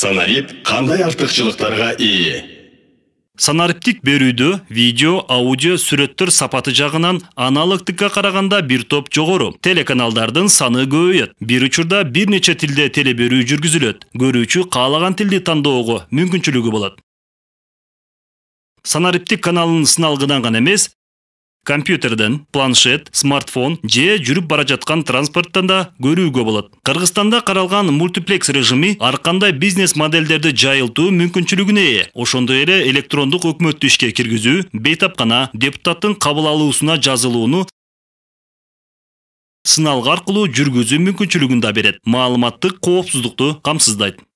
Санарип қандай артықшылықтарға ие санариптик берүүдө видео аудио сүрөттөр сапаты жағынан аналықтыққа қарағанда бір топ жогору Телеканалдардың саны көбөйөт бир үшірді бір нече тилде телеберүү жүргүзүлөт үші каалаган тілді танды оғы мүмкіншілігі санариптик каналын каналының гана эмес компьютерден планшет смартфон же жүрүп бара жаткан транспорттон да көрүүгө болот кыргызстанда каралган мультиплекс режими ар кандай бизнес моделдерди жайылтуу мүмкүнчүлүгүнө ээ ошондой эле электрондук өкмөттү ишке киргизүү бейтапкана депутаттын кабыл алуусуна жазылууну сыналгы аркылуу жүргүзүү мүмкүнчүлүгүн да берет маалыматтык коопсуздукту камсыздайт